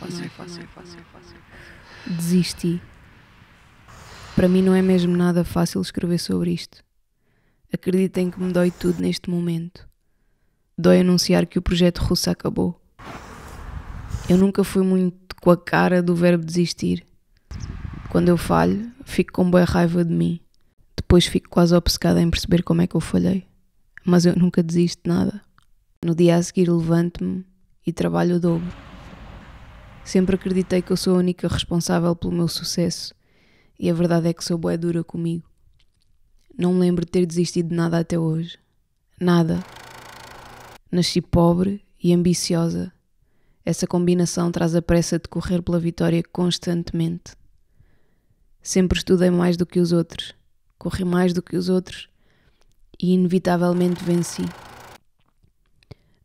fácil, não é fácil, é, é. fácil, fácil. Desisti. Para mim não é mesmo nada fácil escrever sobre isto. Acreditem que me dói tudo neste momento. Dói anunciar que o projeto russo acabou. Eu nunca fui muito com a cara do verbo desistir. Quando eu falho, fico com boa raiva de mim. Depois fico quase obcecada em perceber como é que eu falhei. Mas eu nunca desisto de nada. No dia a seguir levanto-me e trabalho o dobro. Sempre acreditei que eu sou a única responsável pelo meu sucesso e a verdade é que sou e dura comigo. Não me lembro de ter desistido de nada até hoje. Nada. Nasci pobre e ambiciosa. Essa combinação traz a pressa de correr pela vitória constantemente. Sempre estudei mais do que os outros, corri mais do que os outros e inevitavelmente venci.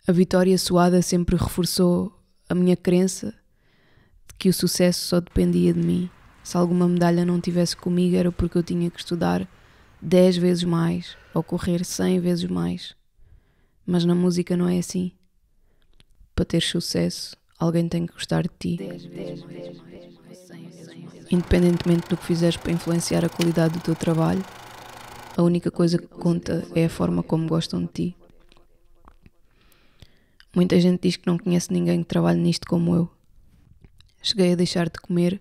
A vitória suada sempre reforçou a minha crença de que o sucesso só dependia de mim. Se alguma medalha não tivesse comigo era porque eu tinha que estudar 10 vezes mais ou correr 100 vezes mais. Mas na música não é assim. Para ter sucesso, alguém tem que gostar de ti. Independentemente do que fizeres para influenciar a qualidade do teu trabalho, a única coisa que conta é a forma como gostam de ti. Muita gente diz que não conhece ninguém que trabalhe nisto como eu. Cheguei a deixar de comer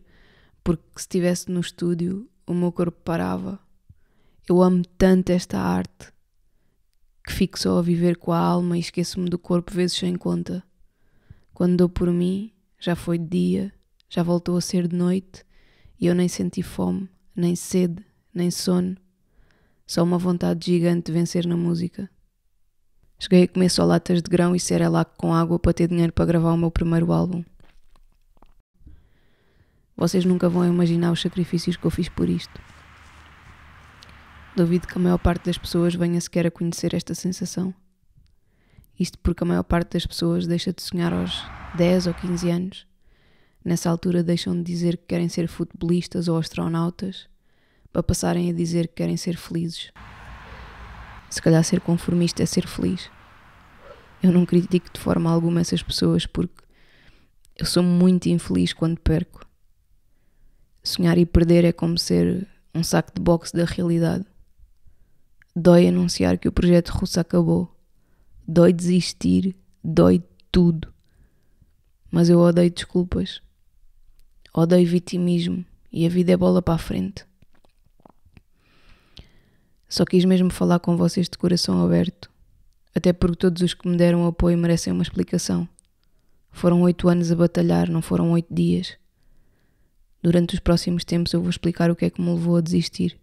porque se estivesse no estúdio o meu corpo parava. Eu amo tanto esta arte que fico só a viver com a alma e esqueço-me do corpo vezes sem conta. Quando dou por mim, já foi de dia, já voltou a ser de noite e eu nem senti fome, nem sede, nem sono. Só uma vontade gigante de vencer na música. Cheguei a comer só latas de grão e lá com água para ter dinheiro para gravar o meu primeiro álbum. Vocês nunca vão imaginar os sacrifícios que eu fiz por isto. Duvido que a maior parte das pessoas venha sequer a conhecer esta sensação. Isto porque a maior parte das pessoas deixa de sonhar aos 10 ou 15 anos. Nessa altura deixam de dizer que querem ser futebolistas ou astronautas para passarem a dizer que querem ser felizes. Se calhar ser conformista é ser feliz. Eu não critico de forma alguma essas pessoas porque eu sou muito infeliz quando perco. Sonhar e perder é como ser um saco de boxe da realidade. Dói anunciar que o projeto russo acabou. Dói desistir. Dói tudo. Mas eu odeio desculpas. Odeio vitimismo. E a vida é bola para a frente. Só quis mesmo falar com vocês de coração aberto. Até porque todos os que me deram apoio merecem uma explicação. Foram oito anos a batalhar, não foram oito dias. Durante os próximos tempos eu vou explicar o que é que me levou a desistir.